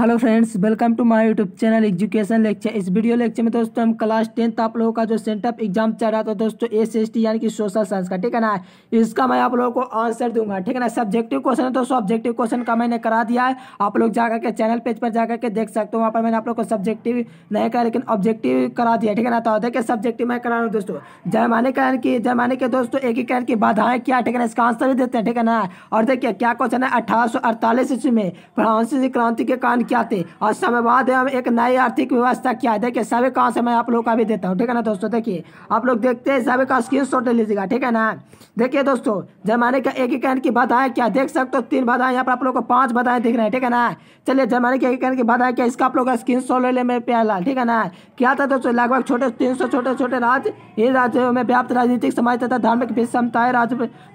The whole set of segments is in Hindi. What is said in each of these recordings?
hello friends welcome to my YouTube channel education lecture इस वीडियो लेक्चर में दोस्तों हम क्लास टेंथ आप लोगों का जो सेंटअप एग्जाम चल रहा था दोस्तों एस एस टी यानी कि सोशल साइंस का ठीक है ना इसका मैं आप लोगों को आंसर दूंगा ठीक है ना सब्जेक्टिव क्वेश्चन है दोस्तों ऑब्जेक्टिव क्वेश्चन का मैंने करा दिया है आप लोग जाकर के चैनल पेज पर जाकर के देख सकते हो वहाँ पर मैंने आप लोग को सब्जेक्टिव नहीं करा लेकिन ऑब्जेक्टिव करा दिया ठीक है ना तो देखिए सब्जेक्टिव मैं करा रहा हूँ दोस्तों जयमाने कारण की जयमाने के दोस्तों एक ही एकीकरण की बाधाएं क्या ठीक है ना इसका आंसर भी देते हैं ठीक है ना और देखिए क्या क्वेश्चन है अठारह सौ अड़तालीस ईस्वी में फ्रांसीसी क्रांति के कारण क्या थे और समय बाद हम एक नई आर्थिक व्यवस्था क्या है देखिए सभी कहाँ से मैं आप लोग का भी देता हूँ ठीक है ना दोस्तों देखिए आप लोग देखते हैं सभी का स्क्रीन शॉट लीजिएगा ठीक है ना देखिए दोस्तों जमाने का एकीकरण की बाधाएं क्या देख सकते हो तीन बाधाएं यहाँ पर आप लोग को पांच बाधाएं दिख रहे हैं ठीक है ना चलिए जमाने के एकीकरण की बाधाएं क्या इसका आप लोग का स्क्रीन शॉट ले मेरे प्याला ठीक है ना क्या था दोस्तों लगभग छोटे तीन सौ छोटे छोटे राज्य इन राज्यों में व्याप्त राजनीतिक समाज तथा धार्मिक विषमताएं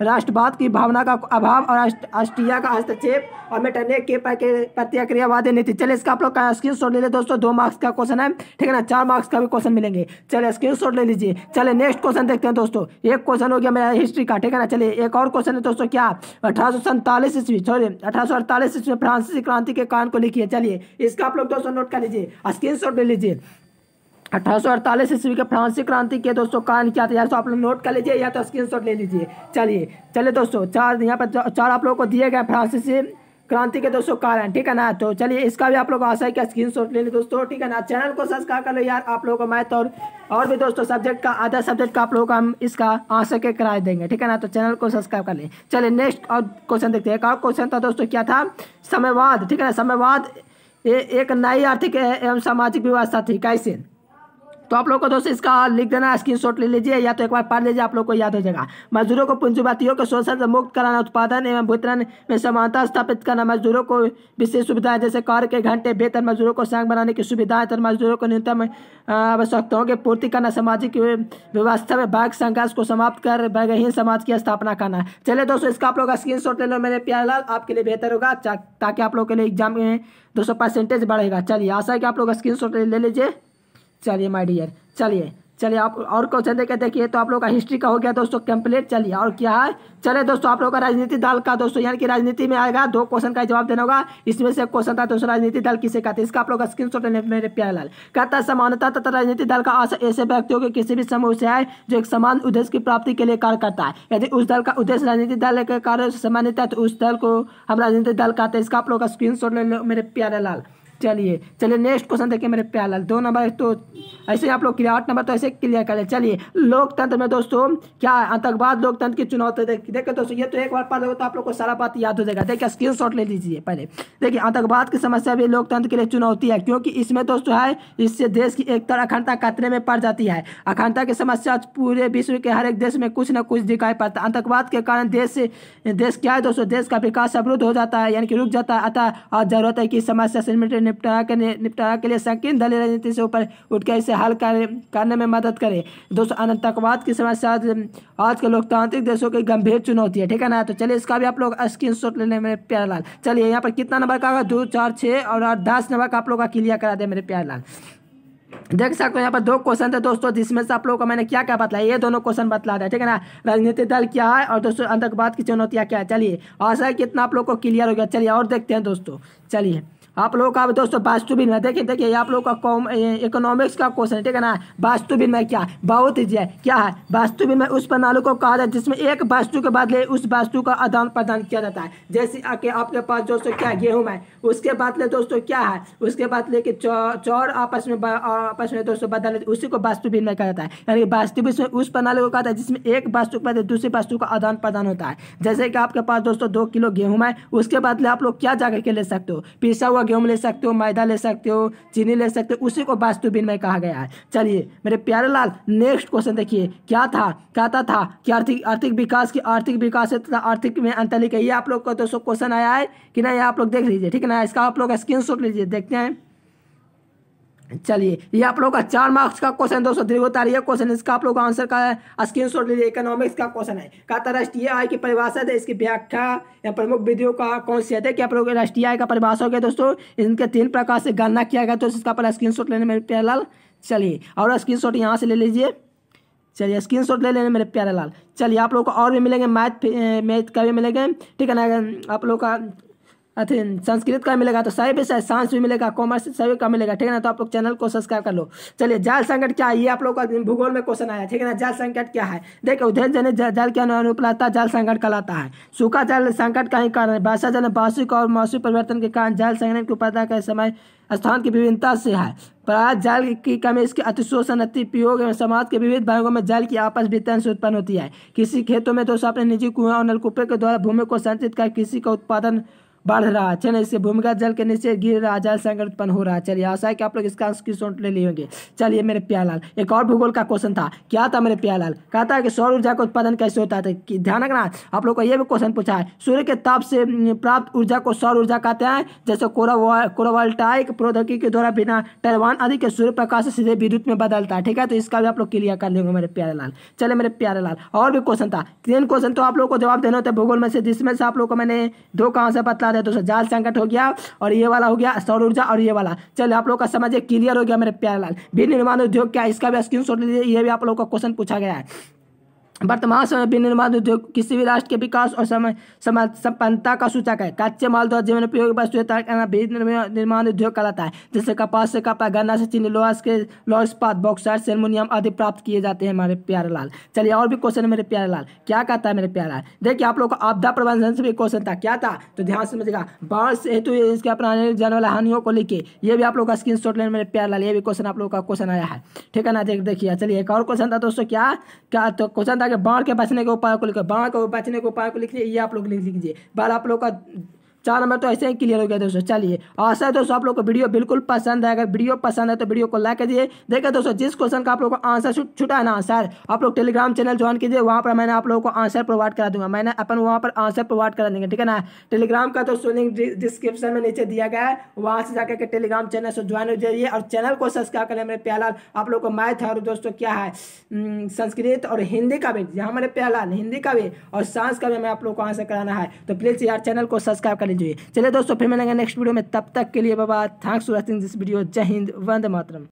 राष्ट्रवाद की भावना का अभाव और राष्ट्रीय का हस्तक्षेप और मिटने के प्रतिक्रियावादी दी थी चलिए इसका आप लोग स्क्रीन शॉट ले लें दोस्तों दो मार्क्स का क्वेश्चन है ठीक है ना चार मार्क्स का भी क्वेश्चन मिलेंगे चलिए स्क्रीन शॉट ले लीजिए चलिए नेक्स्ट क्वेश्चन देखते हैं दोस्तों एक क्वेश्चन हो गया मेरा हिस्ट्री का ठीक है ना चलिए एक और क्वेश्चन है दोस्तों क्या अठारह सौ सैंतालीस ईस्वी सॉरी अठारह सौ अड़तालीस ईस्वी फ्रांसीसी क्रांति के कारण को लिखिए चलिए इसका आप लोग दोस्तों नोट कर लीजिए स्क्रीन शॉट ले लीजिए अठारह सौ ईस्वी के फ्रांसी क्रांति के दोस्तों कारण क्या था या तो आप लोग नोट कर लीजिए या तो स्क्रीनशॉट ले लीजिए चलिए चलिए दोस्तों चार यहाँ पर चार आप लोगों को दिए गए फ्रांसीसी क्रांति के दोस्तों कारण ठीक है ना तो चलिए इसका भी आप लोग आशा है कि स्क्रीन शॉट ले लें दोस्तों ठीक है ना चैनल को सब्सक्राइब कर लो यार आप लोगों को मैथ तो और और भी दोस्तों सब्जेक्ट का आधा सब्जेक्ट का आप लोगों को हम इसका आंसर के करा देंगे ठीक है ना तो चैनल को सब्सक्राइब कर लें चलिए नेक्स्ट और क्वेश्चन देखते हैं एक और क्वेश्चन था दोस्तों क्या था समयवाद ठीक है ना समयवाद ए, एक नई आर्थिक एवं सामाजिक व्यवस्था थी कैसे तो आप लोग को दोस्तों इसका लिख देना स्क्रीन शॉट ले लीजिए या तो एक बार पढ़ लीजिए आप लोग को याद हो जाएगा मजदूरों को पूंजीपतियों के शोषण से मुक्त कराना उत्पादन एवं वितरण में समानता स्थापित करना मजदूरों को विशेष सुविधाएं जैसे कार के घंटे बेहतर मजदूरों को सांग बनाने की सुविधाएं तथा मजदूरों को न्यूनतम आवश्यकताओं की पूर्ति करना सामाजिक व्यवस्था में भाग संघर्ष को समाप्त कर वर्गहीन समाज की स्थापना करना चलिए दोस्तों इसका आप लोग का स्क्रीन ले लो मेरे प्यारे लाल आपके लिए बेहतर होगा ताकि आप लोग के लिए एग्जाम में दोस्तों परसेंटेज बढ़ेगा चलिए आशा है कि आप लोग स्क्रीन ले लीजिए चलिए माय डियर चलिए चलिए आप और क्वेश्चन देखे देखिए तो आप लोग का हिस्ट्री का हो गया दोस्तों कंप्लीट चलिए और क्या है चले दोस्तों आप लोग का राजनीति दल का दोस्तों यानी कि राजनीति में आएगा दो क्वेश्चन का जवाब देना होगा इसमें से क्वेश्चन था दोस्तों राजनीति दल किसे कहते हैं इसका आप लोग का स्क्रीन शॉट मेरे प्यारे लाल कहता है समानता तथा राजनीति दल का आशा ऐसे व्यक्तियों के किसी भी समूह से है जो एक समान उद्देश्य की प्राप्ति के लिए कार्य करता है यदि उस दल का उद्देश्य राजनीति दल के कार्य से सम्मानित है तो उस दल को हम राजनीतिक दल कहते हैं इसका आप लोग का स्क्रीन मेरे प्यारे लाल चलिए चलिए नेक्स्ट क्वेश्चन देखिए मेरे प्याला दो नंबर तो ऐसे आप लोग क्लियर आठ नंबर तो ऐसे क्लियर कर ले चलिए लोकतंत्र में दोस्तों क्या आतंकवाद लोकतंत्र की चुनौती देखिए दोस्तों ये तो एक बार पढ़ लोगे तो आप लोग को सारा बात याद हो जाएगा देखिए स्क्रीन शॉट ले लीजिए पहले देखिए आतंकवाद की समस्या भी लोकतंत्र के लिए चुनौती है क्योंकि इसमें दोस्तों है इससे देश की एकता अखंडता खतरे में पड़ जाती है अखंडता की समस्या पूरे विश्व के हर एक देश में कुछ ना कुछ दिखाई पड़ता है आतंकवाद के कारण देश से देश क्या है दोस्तों देश का विकास अवरुद्ध हो जाता है यानी कि रुक जाता है अतः और जरूरत है कि समस्या से निपटारा के निपटारा के लिए संकीर्ण दलीय राजनीति से ऊपर उठ कर इसे हल करने में मदद करे दोस्तों अनंतकवाद की समस्या आज के लोकतांत्रिक देशों की गंभीर चुनौती है ठीक है ना तो चलिए इसका भी आप लोग स्क्रीन शॉट लेने मेरे प्यार लाल चलिए यहाँ पर कितना नंबर का होगा दो चार छः और आठ दस नंबर का आप लोग का क्लियर करा दे मेरे प्यार लाल देख सकते हो यहाँ पर दो क्वेश्चन थे दोस्तों जिसमें से आप लोगों को मैंने क्या क्या बताया ये दोनों क्वेश्चन बतला दिया ठीक है ना राजनीतिक दल क्या है और दोस्तों आतंकवाद की चुनौतियाँ क्या है चलिए आशा है कितना आप लोगों को क्लियर हो गया चलिए और देखते हैं दोस्तों चलिए आप लोगों का दोस्तों वास्तु विनिमय देखिए देखिए आप लोगों का इकोनॉमिक्स का क्वेश्चन ठीक है ना वास्तु विनिमय क्या है बहुत ही है क्या है वास्तु विनिमय उस प्रणाली को कहा जाता है जिसमें एक वास्तु के बदले उस वास्तु का आदान प्रदान किया जाता है जैसे आके आपके पास दोस्तों क्या गेहूँ है उसके बाद ले दोस्तों क्या है उसके बाद लेके चौर आपस में आपस में दोस्तों बदल उसी को वास्तु विनिमय कहा जाता है यानी वास्तु विनिमय उस प्रणाली को कहा जाता है जिसमें एक वास्तु के बदले दूसरी वास्तु का आदान प्रदान होता है जैसे कि आपके पास दोस्तों दो किलो गेहूँ है उसके बदले आप लोग क्या जाकर के ले सकते हो पिसा हुआ हो गेहूँ ले सकते हो मैदा ले सकते हो चीनी ले सकते हो उसी को वास्तु विनिमय कहा गया है चलिए मेरे प्यारे लाल नेक्स्ट क्वेश्चन देखिए क्या था कहता था कि आर्थिक आर्थिक विकास की आर्थिक विकास है तथा आर्थिक में अंतर है ये आप लोग का दोस्तों क्वेश्चन आया है कि नहीं आप लोग देख लीजिए ठीक है ना इसका आप लोग स्क्रीन लीजिए देखते हैं चलिए ये आप लोग का चार मार्क्स का क्वेश्चन दोस्तों दीर्घ उतारिए क्वेश्चन इसका आप लोग आंसर का स्क्रीन शॉट लीजिए इकोनॉमिक्स का क्वेश्चन है कहा था राष्ट्रीय आय की परिभाषा है इसकी व्याख्या या प्रमुख विधियों का कौन सी है कि आप लोग राष्ट्रीय आय का परिभाषा हो गया दोस्तों इनके तीन प्रकार से गणना किया गया तो इसका पहला स्क्रीन लेने मेरे प्यारे लाल चलिए और स्क्रीन शॉट यहाँ से ले लीजिए चलिए स्क्रीन शॉट ले लेने मेरे प्यारे लाल चलिए आप लोग को और भी मिलेंगे मैथ मैथ का भी मिलेंगे ठीक है ना आप लोग का अथिन संस्कृत का मिलेगा तो सही भी सही साइंस भी मिलेगा कॉमर्स सभी का मिलेगा ठीक है ना तो आप लोग चैनल को सब्सक्राइब कर लो चलिए जल संकट क्या है ये आप लोग का भूगोल में क्वेश्चन आया ठीक है ना जल संकट क्या है देखो उधर जन जाल क्या अनुपलाता जल संकट कहलाता है सूखा जल संकट का ही कारण है भाषा जन वार्षिक और मौसम परिवर्तन के कारण जल संकट की उपाधा का समय स्थान की विभिन्नता से है प्राय जल की कमी इसके अतिशोषण अति प्रयोग एवं समाज के विविध भागों में जल की आपस वितरण से उत्पन्न होती है किसी खेतों में दोस्तों अपने निजी कुएं और नलकूपे के द्वारा भूमि को संचित कर किसी का उत्पादन बढ़ रहा है चलिए इससे भूमिगत जल के नीचे गिर रहा जल संकट उत्पन्न हो रहा है चलिए आशा है कि आप लोग इसका स्क्रीनशॉट ले लेंगे चलिए मेरे प्यालाल एक और भूगोल का क्वेश्चन था क्या था मेरे प्यालाल कहा था कि सौर ऊर्जा का उत्पादन कैसे होता था ध्यान रखना आप लोग को ये भी क्वेश्चन पूछा है सूर्य के ताप से प्राप्त ऊर्जा को सौर ऊर्जा कहते हैं जैसे कोरोवल्टाइक प्रौद्योगिकी के द्वारा बिना टरवान आदि के सूर्य प्रकाश से सीधे विद्युत में बदलता है ठीक है तो इसका भी आप लोग क्लियर कर लेंगे मेरे प्यारे लाल चले मेरे प्यारे लाल और भी क्वेश्चन था तीन क्वेश्चन तो आप लोग को जवाब देना होता है भूगोल में से जिसमें से आप लोग को मैंने दो कहाँ से बताया बात है दोस्तों जाल संकट हो गया और ये वाला हो गया सौर ऊर्जा और ये वाला चलिए आप लोग का समझिए क्लियर हो गया मेरे प्यारे लाल विनिर्माण उद्योग क्या इसका भी स्क्रीन शॉट लीजिए ये भी आप लोग का क्वेश्चन पूछा गया है वर्तमान समय विनिर्माण उद्योग किसी भी राष्ट्र के विकास और समय सम्पन्नता का सूचक है कच्चे माल द्वारा जीवन उपयोगी वस्तु निर्माण उद्योग कहलाता है जैसे कपास से कपड़ा गन्ना से चीनी लोहा के लोहा इस्पात बॉक्साइट एलमिनियम आदि प्राप्त किए जाते हैं हमारे प्यारे लाल चलिए और भी क्वेश्चन मेरे प्यारे लाल क्या कहता है मेरे प्यारे लाल देखिए आप लोग को आपदा प्रबंधन से भी क्वेश्चन था क्या था तो ध्यान समझेगा बाढ़ से हेतु इसके अपनाने जाने वाले हानियों को लेके ये भी आप लोग का स्क्रीन शॉट लेने मेरे प्यारे लाल ये भी क्वेश्चन आप लोग का क्वेश्चन आया है ठीक है ना देखिए चलिए एक और क्वेश्चन था दोस्तों क्या क्या तो क्वेश्चन कि बाढ़ के बचने के उपाय को लिखो बाढ़ के बचने के उपाय को लिख लीजिए ये आप लोग लिख लीजिए बाढ़ आप लोग का चार नंबर तो ऐसे ही क्लियर हो गया दोस्तों चलिए आशा है दोस्तों आप लोग को वीडियो बिल्कुल पसंद है अगर वीडियो पसंद है तो वीडियो को लाइक दिए देखिए दोस्तों जिस क्वेश्चन का आप लोग को आंसर छुटा है ना आंसर आप लोग टेलीग्राम चैनल ज्वाइन कीजिए वहाँ पर मैंने आप लोगों को आंसर प्रोवाइड करा दूंगा मैंने अपन वहाँ पर आंसर प्रोवाइड करा देंगे ठीक है ना टेलीग्राम का तो लिंक डिस्क्रिप्शन में नीचे दिया गया है वहाँ से जाकर के टेलीग्राम चैनल से ज्वाइन हो जाइए और चैनल को सब्सक्राइब करने मेरे प्याला आप लोग को मैथ और दोस्तों क्या है संस्कृत और हिंदी का भी यहाँ मेरे प्याला हिंदी का भी और साइंस का भी मैं आप लोग को आंसर कराना है तो प्लीज़ यार चैनल को सब्सक्राइब कर करनी चाहिए चलिए दोस्तों फिर मिलेंगे नेक्स्ट वीडियो में तब तक के लिए बाबा thanks for watching this video जय हिंद वंदे मातरम